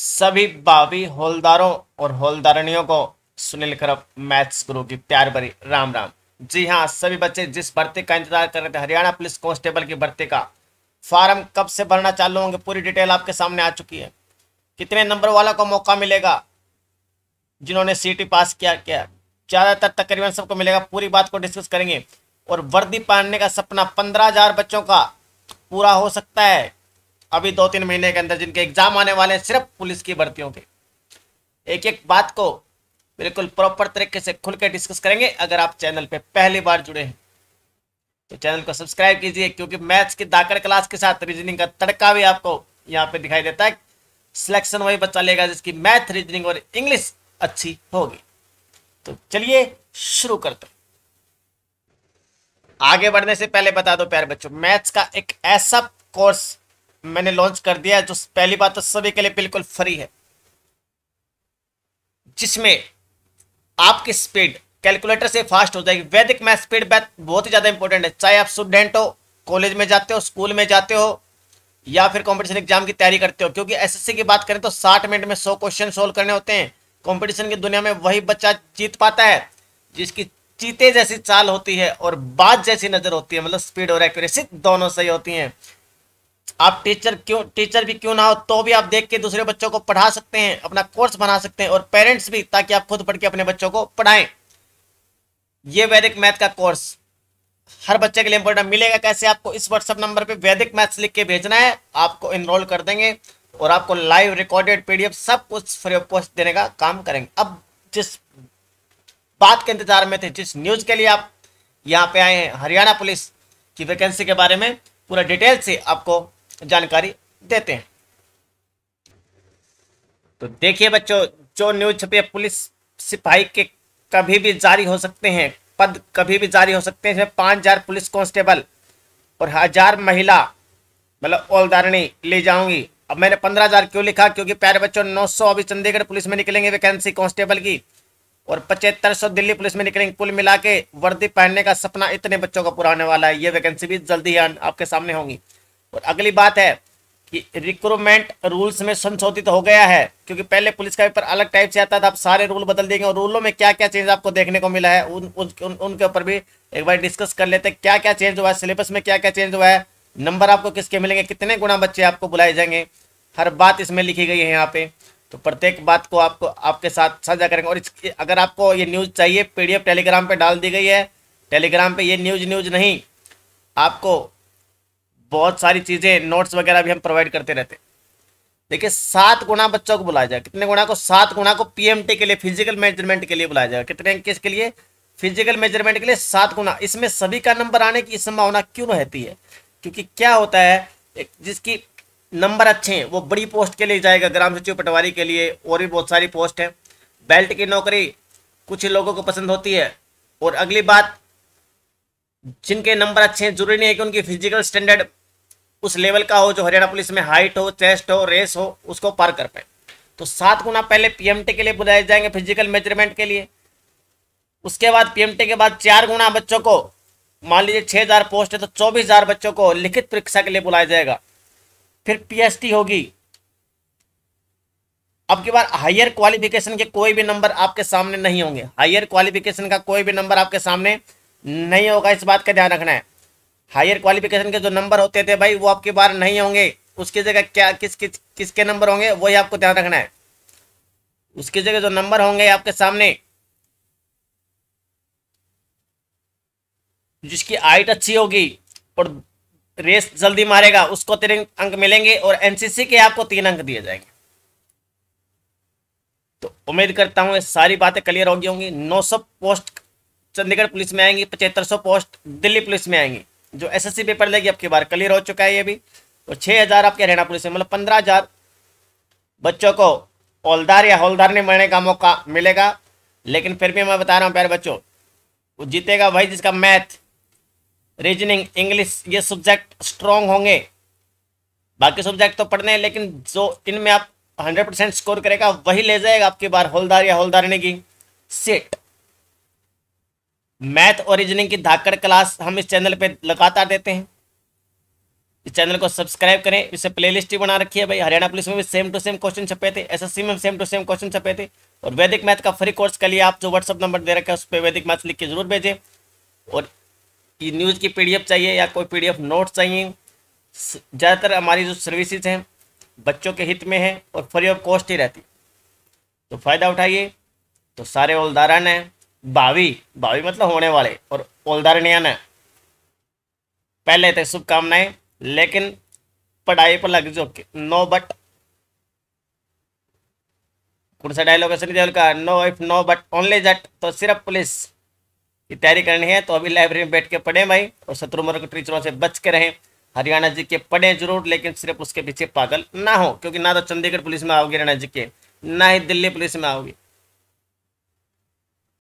सभी बावी होलदारों और होलदारणियों को सुनील करप मैथ्स गुरु की प्यार भरी राम राम जी हाँ सभी बच्चे जिस भर्ती का इंतजार कर रहे थे हरियाणा पुलिस कांस्टेबल की भर्ती का फार्म कब से भरना चालू होंगे पूरी डिटेल आपके सामने आ चुकी है कितने नंबर वाला को मौका मिलेगा जिन्होंने सीटी पास किया क्या ज़्यादातर तकरीबन सबको मिलेगा पूरी बात को डिस्कस करेंगे और वर्दी पहनने का सपना पंद्रह हजार बच्चों का पूरा हो सकता है अभी दो तीन महीने के अंदर जिनके एग्जाम आने वाले हैं सिर्फ पुलिस की भर्तियों के एक एक बात को बिल्कुल प्रॉपर तरीके से खुल के डिस्कस करेंगे अगर आप चैनल पे पहली बार जुड़े हैं तो चैनल को सब्सक्राइब कीजिए क्योंकि मैथ्स की दाकर क्लास के साथ रीजनिंग का तड़का भी आपको यहाँ पे दिखाई देता है सिलेक्शन वही बच्चा लेगा जिसकी मैथ रीजनिंग और इंग्लिश अच्छी होगी तो चलिए शुरू करते आगे बढ़ने से पहले बता दो प्यारे बच्चों मैथ्स का एक ऐसा कोर्स मैंने लॉन्च कर दिया है जो पहली बात तो सभी के लिए बिल्कुल फ्री है जिसमें आपकी स्पीड कैलकुलेटर से फास्ट हो जाएगी वैदिक मैथ स्पीड बहुत ही ज़्यादा इंपॉर्टेंट है चाहे आप स्टूडेंट हो कॉलेज में जाते हो स्कूल में जाते हो या फिर कंपटीशन एग्जाम की तैयारी करते हो क्योंकि एसएससी की बात करें तो 60 मिनट में 100 क्वेश्चन सोल्व करने होते हैं कंपटीशन की दुनिया में वही बच्चा जीत पाता है जिसकी चीते जैसी चाल होती है और बात जैसी नज़र होती है मतलब स्पीड और एक्यूरेसी दोनों सही होती हैं आप टीचर क्यों टीचर भी क्यों ना हो तो भी आप देख के दूसरे बच्चों को पढ़ा सकते हैं अपना कोर्स बना सकते हैं और पेरेंट्स भी ताकि आप खुद पढ़ के अपने बच्चों को पढ़ाएं ये वैदिक मैथ का कोर्स हर बच्चे के लिए इंपॉर्टेंट मिलेगा कैसे आपको इस व्हाट्सअप नंबर पे वैदिक मैथ्स लिख के भेजना है आपको इनरोल कर देंगे और आपको लाइव रिकॉर्डेड पीडीएफ सब कुछ फ्री ऑफ कॉस्ट देने का काम करेंगे अब जिस बात के इंतजार में थे जिस न्यूज के लिए आप यहाँ पे आए हैं हरियाणा पुलिस की वैकेंसी के बारे में पूरा डिटेल से आपको जानकारी देते हैं तो देखिए बच्चों जो न्यूज छपी है पुलिस सिपाही के कभी भी जारी हो सकते हैं पद कभी भी जारी हो सकते हैं पांच हजार पुलिस कांस्टेबल और हजार महिला मतलब ओलदारणी ले जाऊंगी अब मैंने पंद्रह हजार क्यों लिखा क्योंकि प्यारे बच्चों नौ सौ अभी चंडीगढ़ पुलिस में निकलेंगे वैकेंसी कांस्टेबल की और पचहत्तर सौ दिल्ली पुलिस में निकलेंगे कुल मिला के वर्दी पहनने का सपना इतने बच्चों का पुराने वाला है ये वैकेंसी भी जल्दी ही आपके सामने होंगी और अगली बात है कि रिक्रूटमेंट रूल्स में संशोधित हो गया है क्योंकि पहले पुलिस का पेपर अलग टाइप से आता था अब सारे रूल बदल देंगे और रूलों में क्या क्या चेंज आपको देखने को मिला है उन, उन, उन उनके ऊपर भी एक बार डिस्कस कर लेते हैं क्या क्या चेंज हुआ है सिलेबस में क्या क्या चेंज हुआ है नंबर आपको किसके मिलेंगे कितने गुणा बच्चे आपको बुलाए जाएंगे हर बात इसमें लिखी गई है यहाँ पे तो प्रत्येक बात को आपको आपके साथ साझा करेंगे और इसके अगर आपको ये न्यूज़ चाहिए पीडीएफ टेलीग्राम पे डाल दी गई है टेलीग्राम पे ये न्यूज़ न्यूज़ नहीं आपको बहुत सारी चीज़ें नोट्स वगैरह भी हम प्रोवाइड करते रहते देखिए सात गुणा बच्चों को बुलाया जाए कितने गुणा को सात गुणा को पीएमटी के लिए फिजिकल मेजरमेंट के लिए बुलाया जाएगा कितने किसके लिए फिजिकल मेजरमेंट के लिए सात गुना इसमें सभी का नंबर आने की संभावना क्यों रहती है क्योंकि क्या होता है जिसकी नंबर अच्छे हैं वो बड़ी पोस्ट के लिए जाएगा ग्राम सचिव पटवारी के लिए और भी बहुत सारी पोस्ट हैं बेल्ट की नौकरी कुछ लोगों को पसंद होती है और अगली बात जिनके नंबर अच्छे हैं जरूरी नहीं है कि उनकी फिजिकल स्टैंडर्ड उस लेवल का हो जो हरियाणा पुलिस में हाइट हो चेस्ट हो रेस हो उसको पार कर पाए तो सात गुना पहले पीएमटी के लिए बुलाए जाएंगे फिजिकल मेजरमेंट के लिए उसके बाद पीएमटी के बाद चार गुना बच्चों को मान लीजिए छह हज़ार पोस्ट है तो चौबीस हज़ार बच्चों को लिखित परीक्षा के लिए बुलाया जाएगा फिर पीएसटी होगी अब की बार हायर क्वालिफिकेशन के कोई भी नंबर आपके सामने नहीं होंगे हायर क्वालिफिकेशन का कोई भी नंबर आपके सामने नहीं होगा इस बात का ध्यान रखना है हायर क्वालिफिकेशन के जो नंबर होते थे भाई वो आपकी बार नहीं होंगे उसकी जगह क्या किस किस किसके नंबर होंगे वही आपको ध्यान रखना है उसकी जगह जो नंबर होंगे आपके सामने जिसकी हाइट अच्छी होगी और रेस जल्दी मारेगा उसको तीन अंक मिलेंगे और एनसीसी के आपको तीन अंक दिए जाएंगे तो उम्मीद करता हूँ सारी बातें क्लियर होगी होंगी 900 पोस्ट चंडीगढ़ पुलिस में आएंगी पचहत्तर पोस्ट दिल्ली पुलिस में आएंगी जो एसएससी पेपर लेगी आपकी बार क्लियर हो चुका है ये भी और 6000 आपके हरियाणा पुलिस में मतलब 15000 बच्चों को हौलदार या हौलदार नहीं मरने का मौका मिलेगा लेकिन फिर भी मैं बता रहा हूँ प्यारे बच्चों वो जीतेगा वही जिसका मैथ रीजनिंग इंग्लिश ये सब्जेक्ट स्ट्रॉन्ग होंगे बाकी सब्जेक्ट तो पढ़ने हैं लेकिन जो इनमें आप 100 परसेंट स्कोर करेगा वही ले जाएगा आपकी बार होलदार या होलदारने की सेट मैथ और रीजनिंग की धाकड़ क्लास हम इस चैनल पे लगातार देते हैं इस चैनल को सब्सक्राइब करें इसे प्लेलिस्ट ही बना रखी है भाई हरियाणा पुलिस में भी सेम टू सेम क्वेश्चन छपे थे एसएससी में सेम टू सेम क्वेश्चन छपे थे और वैदिक मैथ का फ्री कोर्स के लिए आप जो व्हाट्सअप नंबर दे रखा है उस पर वैदिक मैथ लिख के जरूर भेजें और कि न्यूज़ की पीडीएफ चाहिए या कोई पीडीएफ नोट चाहिए ज़्यादातर हमारी जो सर्विसेज हैं बच्चों के हित में हैं और फ्री ऑफ कॉस्ट ही रहती तो फ़ायदा उठाइए तो सारे ओलदारान हैं भावी भावी मतलब होने वाले और ओलदारणियान है पहले थे शुभकामनाएं लेकिन पढ़ाई पर लग जो नो बट कौन सा डायलॉग है सनी देवल का no if no but only Jat तो सिर्फ पुलिस की तैयारी करनी है तो अभी लाइब्रेरी में बैठ के पढ़ें भाई और शत्रु मर्ग टीचरों से बच के रहें हरियाणा जी के पढ़ें जरूर लेकिन सिर्फ उसके पीछे पागल ना हो क्योंकि ना तो चंडीगढ़ पुलिस में आओगे हरियाणा जी के ना ही दिल्ली पुलिस में आओगे